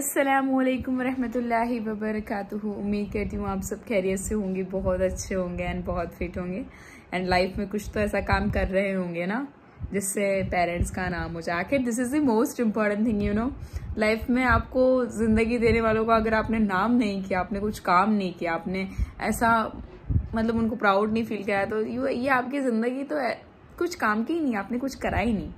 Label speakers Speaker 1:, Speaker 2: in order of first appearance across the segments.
Speaker 1: असलकम रहमतुल्लाहि वबरकatuह उम्मीद करती हूँ आप सब खैरियत से होंगे बहुत अच्छे होंगे एंड बहुत फिट होंगे एंड लाइफ में कुछ तो ऐसा काम कर रहे होंगे ना जिससे पेरेंट्स का नाम हो जाए आखिर this is the most important thing you know life में आपको ज़िंदगी देने वालों का अगर आपने नाम नहीं किया आपने कुछ काम नहीं किया आपने ऐसा मतलब उनको प्राउड नहीं फील कराया तो यू ये आपकी ज़िंदगी तो कुछ काम की ही नहीं आपने कुछ करा ही नहीं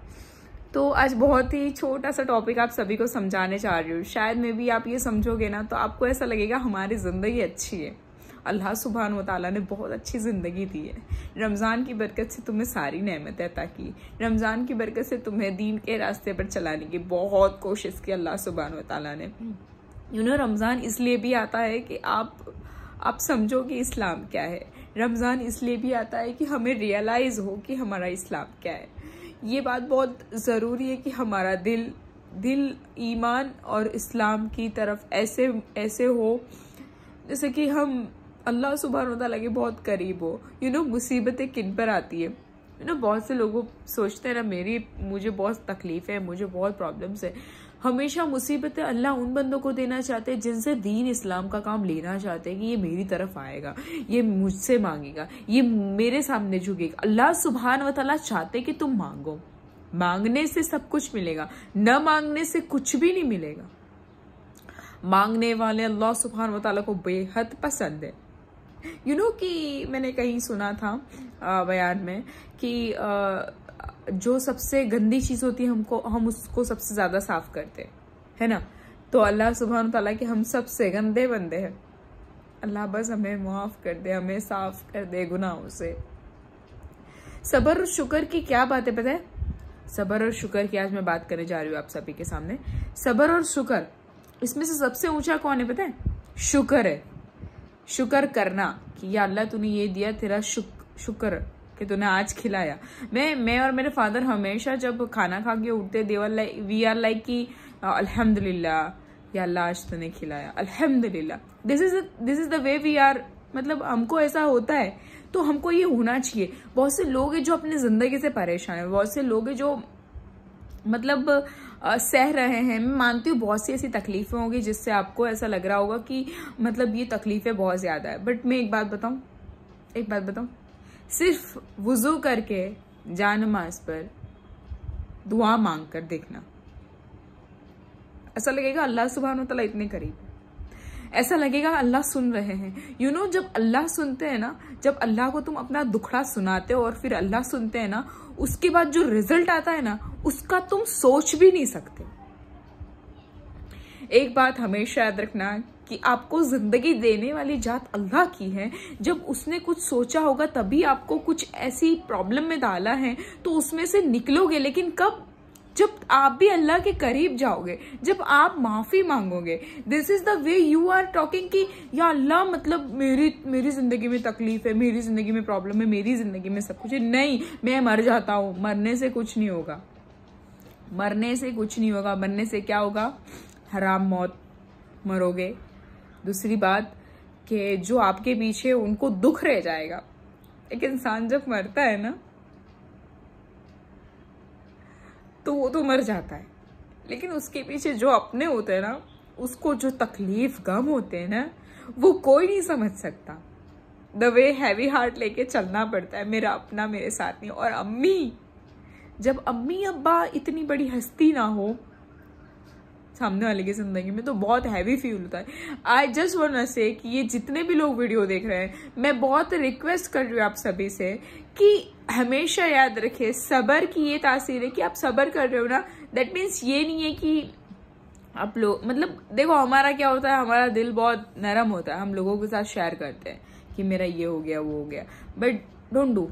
Speaker 1: तो आज बहुत ही छोटा सा टॉपिक आप सभी को समझाने चाह रही हूँ शायद मे भी आप ये समझोगे ना तो आपको ऐसा लगेगा हमारी ज़िंदगी अच्छी है अल्लाह सुबहान वाली ने बहुत अच्छी ज़िंदगी दी है रमज़ान की बरकत से तुम्हें सारी नहमत है ताकि रमज़ान की बरकत से तुम्हें दीन के रास्ते पर चलाने की बहुत कोशिश की अल्लाह सुबहान वाली ने यू नो रमज़ान इसलिए भी आता है कि आप आप समझो कि इस्लाम क्या है रमज़ान इसलिए भी आता है कि हमें रियलाइज़ हो कि हमारा इस्लाम क्या है ये बात बहुत ज़रूरी है कि हमारा दिल दिल ईमान और इस्लाम की तरफ ऐसे ऐसे हो जैसे कि हम अल्लाह सुबह तला के बहुत करीब हो यू नो मुसीबतें किन पर आती है यू नो बहुत से लोग सोचते हैं ना मेरी मुझे बहुत तकलीफ़ है मुझे बहुत प्रॉब्लम्स है हमेशा मुसीबतें अल्लाह उन बंदों को देना चाहते हैं जिनसे दीन इस्लाम का काम लेना चाहते हैं कि ये मेरी तरफ आएगा ये मुझसे मांगेगा ये मेरे सामने झुकेगा अल्लाह सुबहान वाली चाहते कि तुम मांगो मांगने से सब कुछ मिलेगा न मांगने से कुछ भी नहीं मिलेगा मांगने वाले अल्लाह सुबहान तला को बेहद पसंद है यू you नो know कि मैंने कहीं सुना था बयान में कि आ, जो सबसे गंदी चीज़ होती है हमको हम उसको सबसे ज़्यादा साफ करते हैं है ना तो अल्लाह सुबहान तला के हम सबसे गंदे बंदे हैं अल्लाह बस हमें मुआफ़ कर दे हमें साफ कर दे गुनाहों से सबर और शुक्र की क्या बात है पता है सबर और शुक्र की आज मैं बात करने जा रही हूँ आप सभी के सामने सबर और शुक्र इसमें से सबसे ऊंचा कौन है पता है शुक्र है शुक्र करना कि या अल्लाह तूने ये दिया तेरा शुक्र शुक्र कि तूने आज खिलाया मैं मैं और मेरे फादर हमेशा जब खाना खा के उठते they were like we are like कि अल्हम्दुलिल्लाह या अल्लाह आज तूने खिलाया अल्हम्दुलिल्लाह this is this is the way we are मतलब हमको ऐसा होता है तो हमको ये होना चाहिए बहुत से लोग है जो अपनी जिंदगी से परेशान है बहुत से लोग है जो मतलब सह रहे हैं मैं मानती हूँ बहुत सी ऐसी तकलीफें होंगी जिससे आपको ऐसा लग रहा होगा कि मतलब ये तकलीफें बहुत ज़्यादा है बट मैं एक बात बताऊ एक बात बताऊ सिर्फ वजू करके नमाज पर दुआ मांग कर देखना ऐसा लगेगा अल्लाह सुबहान तला इतने करीब ऐसा लगेगा अल्लाह सुन रहे हैं यू you नो know, जब अल्लाह सुनते हैं ना जब अल्लाह को तुम अपना दुखड़ा सुनाते हो और फिर अल्लाह सुनते हैं ना उसके बाद जो रिजल्ट आता है ना उसका तुम सोच भी नहीं सकते एक बात हमेशा याद रखना कि आपको ज़िंदगी देने वाली जात अल्लाह की है जब उसने कुछ सोचा होगा तभी आपको कुछ ऐसी प्रॉब्लम में डाला है तो उसमें से निकलोगे लेकिन कब जब आप भी अल्लाह के करीब जाओगे जब आप माफ़ी मांगोगे this is the way you are talking कि या अल्लाह मतलब मेरी मेरी ज़िंदगी में तकलीफ है मेरी ज़िंदगी में प्रॉब्लम है मेरी ज़िंदगी में सब कुछ है नहीं मैं मर जाता हूँ मरने से कुछ नहीं होगा मरने से कुछ नहीं होगा मरने से क्या होगा हराम मौत मरोगे दूसरी बात कि जो आपके पीछे उनको दुख रह जाएगा एक इंसान जब मरता है ना तो वो तो मर जाता है लेकिन उसके पीछे जो अपने होते हैं ना उसको जो तकलीफ गम होते हैं ना वो कोई नहीं समझ सकता द वे हैवी हार्ट लेके चलना पड़ता है मेरा अपना मेरे साथ नहीं और अम्मी जब अम्मी अब्बा इतनी बड़ी हस्ती ना हो सामने वाले की ज़िंदगी में तो बहुत हैवी फील होता है आई जस्ट वॉन्ट से कि ये जितने भी लोग वीडियो देख रहे हैं मैं बहुत रिक्वेस्ट कर रही हूँ आप सभी से कि हमेशा याद रखें सबर की ये तासीर है कि आप सबर कर रहे हो ना दैट मीन्स ये नहीं है कि आप लोग मतलब देखो हमारा क्या होता है हमारा दिल बहुत नरम होता है हम लोगों के साथ शेयर करते हैं कि मेरा ये हो गया वो हो गया बट डोंट डू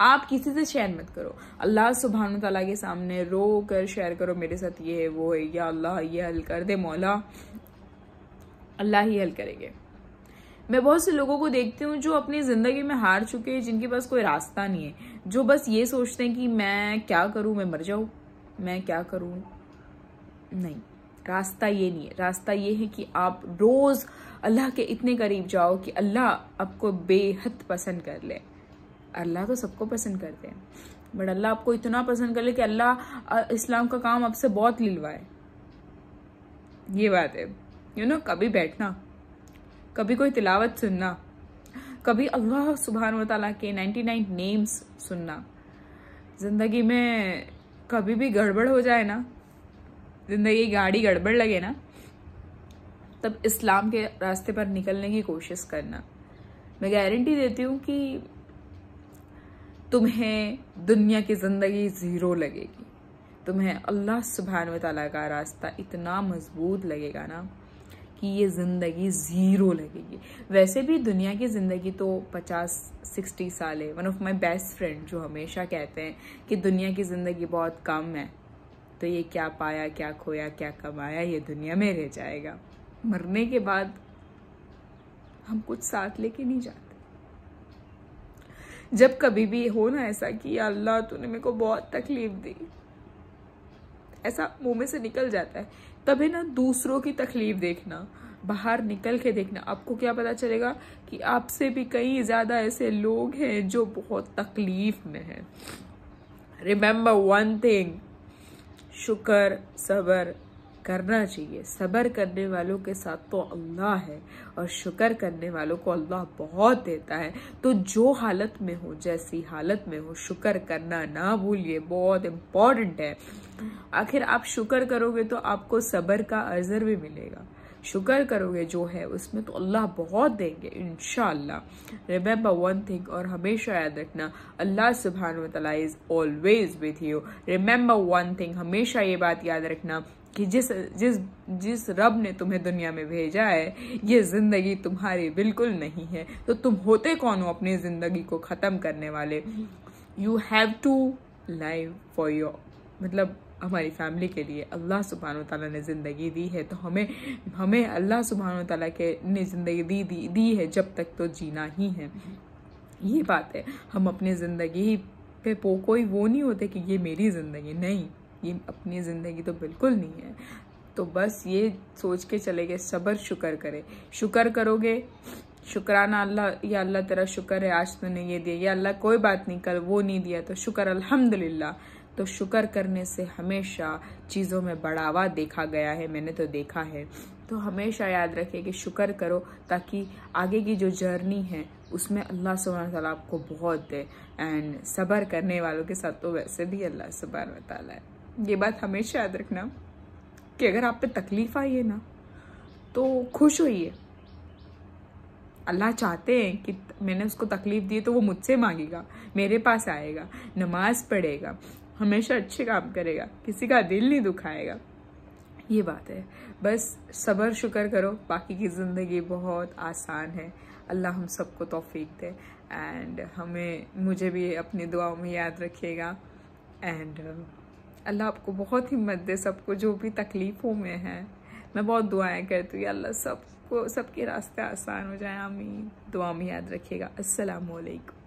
Speaker 1: आप किसी से शेयर मत करो अल्लाह सुबहान तला के सामने रो कर शेयर करो मेरे साथ ये है वो है या अल्लाह ये हल कर दे मौला अल्लाह ही हल करेंगे मैं बहुत से लोगों को देखती हूँ जो अपनी ज़िंदगी में हार चुके हैं जिनके पास कोई रास्ता नहीं है जो बस ये सोचते हैं कि मैं क्या करूँ मैं मर जाऊँ मैं क्या करूँ नहीं रास्ता ये नहीं है रास्ता ये है कि आप रोज़ अल्लाह के इतने करीब जाओ कि अल्लाह आपको बेहद पसंद कर ले अल्लाह तो सबको पसंद करते हैं बट अल्लाह आपको इतना पसंद कर ले कि अल्लाह इस्लाम का काम आपसे बहुत लिलवाए ये बात है यू नो कभी बैठना कभी कोई तिलावत सुनना कभी अल्लाह सुबहान तला के 99 नेम्स सुनना ज़िंदगी में कभी भी गड़बड़ हो जाए ना ज़िंदगी गाड़ी गड़बड़ लगे ना तब इस्लाम के रास्ते पर निकलने की कोशिश करना मैं गारंटी देती हूँ कि तुम्हें दुनिया की ज़िंदगी ज़ीरो लगेगी तुम्हें अल्लाह सुबहान तला का रास्ता इतना मजबूत लगेगा ना कि ये ज़िंदगी ज़ीरो लगेगी वैसे भी दुनिया की ज़िंदगी तो पचास सिक्सटी साल है one of my best friend जो हमेशा कहते हैं कि दुनिया की ज़िंदगी बहुत कम है तो ये क्या पाया क्या खोया क्या कमाया ये दुनिया में रह जाएगा मरने के बाद हम कुछ साथ लेके नहीं जाते जब कभी भी हो ना ऐसा कि अल्लाह तूने मेरे को बहुत तकलीफ दी ऐसा मुंह में से निकल जाता है तभी ना दूसरों की तकलीफ देखना बाहर निकल के देखना आपको क्या पता चलेगा कि आपसे भी कई ज़्यादा ऐसे लोग हैं जो बहुत तकलीफ में हैं रिमेंबर वन थिंग शुक्र सबर करना चाहिए सब्र करने वालों के साथ तो अल्लाह है और शुक्र करने वालों को अल्लाह बहुत देता है तो जो हालत में हो जैसी हालत में हो शुक्र करना ना भूलिए बहुत इम्पॉर्टेंट है आखिर आप शुक्र करोगे तो आपको सब्र का अजर भी मिलेगा शुक्र करोगे जो है उसमें तो अल्लाह बहुत देंगे इनशाला रिमेंबर वन थिंग और हमेशा याद रखना अल्लाह सुबहान तला is always with you remember one thing हमेशा ये बात याद रखना कि जिस जिस जिस रब ने तुम्हें दुनिया में भेजा है ये ज़िंदगी तुम्हारी बिल्कुल नहीं है तो तुम होते कौन हो अपनी ज़िंदगी को ख़त्म करने वाले you have to live for your मतलब हमारी फैमिली के लिए अल्लाह सुबहान तला ने ज़िंदगी दी है तो हमें हमें अल्लाह सुबहान तला के ने ज़िंदगी दी दी दी है जब तक तो जीना ही है ये बात है हम अपनी ज़िंदगी पे कोई वो नहीं होते कि ये मेरी ज़िंदगी नहीं ये अपनी ज़िंदगी तो बिल्कुल नहीं है तो बस ये सोच के चले गए सब्र शुक्र करें शुक्र करोगे शुक्राना अल्लाह या अल्लाह तेरा शुक्र है आज तूने ये दिया या अल्लाह कोई बात नहीं कल वो नहीं दिया तो शुक्र अल्हम्दुलिल्लाह तो शुक्र करने से हमेशा चीज़ों में बढ़ावा देखा गया है मैंने तो देखा है तो हमेशा याद रखें कि शुक्र करो ताकि आगे की जो जर्नी है उसमें अल्लाह सुबह तला आपको बहुत दे एंड सब्र करने वालों के साथ तो वैसे भी अल्लाह सुबह तला है ये बात हमेशा याद रखना कि अगर आप पे तकलीफ आई है ना तो खुश होइए अल्लाह चाहते हैं कि मैंने उसको तकलीफ दी तो वो मुझसे मांगेगा मेरे पास आएगा नमाज पढ़ेगा हमेशा अच्छे काम करेगा किसी का दिल नहीं दुखाएगा ये बात है बस सबर शुक्र करो बाकी की ज़िंदगी बहुत आसान है अल्लाह हम सबको तोफ़ीक दे एंड हमें मुझे भी अपनी दुआओं में याद रखेगा एंड अल्लाह आपको बहुत हिम्मत दे सबको जो भी तकलीफ़ों में है मैं बहुत दुआएं करती हूँ अल्लाह सबको सबके रास्ते आसान हो जाए आमीन दुआ में याद रखिएगा असलकम